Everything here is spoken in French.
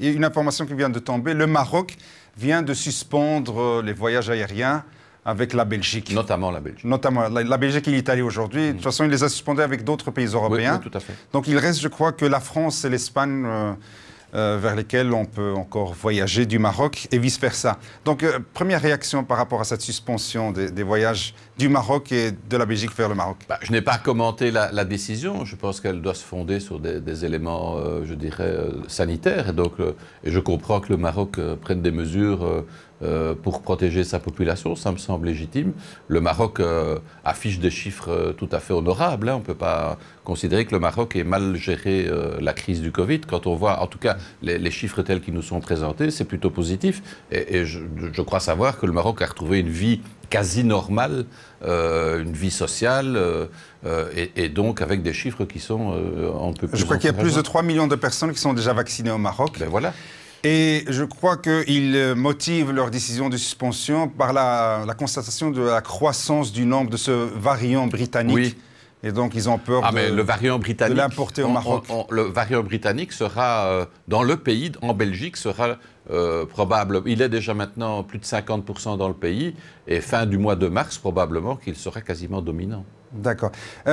une information qui vient de tomber, le Maroc vient de suspendre euh, les voyages aériens avec la Belgique. Notamment la Belgique. Notamment la, Belgique et l'Italie aujourd'hui. De toute façon, il les a suspendus avec d'autres pays européens. tout à fait. Donc il reste, je crois, que la France et l'Espagne... Euh, euh, vers lesquels on peut encore voyager du Maroc et vice-versa. Donc, euh, première réaction par rapport à cette suspension des, voyages du Maroc et de la Belgique vers le Maroc bah, Je n'ai pas commenté la, décision. Je pense qu'elle doit se fonder sur des, éléments, euh, je dirais, sanitaires. donc, et je comprends que le Maroc prenne des mesures euh, pour protéger sa population, ça me semble légitime. Le Maroc euh, affiche des chiffres euh, tout à fait honorables. Hein. On ne peut pas considérer que le Maroc ait mal géré la crise du Covid. Quand on voit, en tout cas, les, chiffres tels qu'ils nous sont présentés, c'est plutôt positif. Et, je, crois savoir que le Maroc a retrouvé une vie quasi normale, une vie sociale, et, donc avec des chiffres qui sont... un peu plus je crois qu'il y a plus de 3 millions de personnes qui sont déjà vaccinées au Maroc. Ben voilà. Et je crois qu'ils motivent leur décision de suspension par la, constatation de la croissance du nombre de ce variant britannique. Oui. Et donc, ils ont peur ah, de, mais le variant britannique, de l'importer au Maroc. le variant britannique sera, euh, dans le pays, en Belgique, sera euh, probable. Il est déjà maintenant plus de 50% dans le pays. Et fin du mois de mars, probablement qu'il sera quasiment dominant. D'accord. Euh,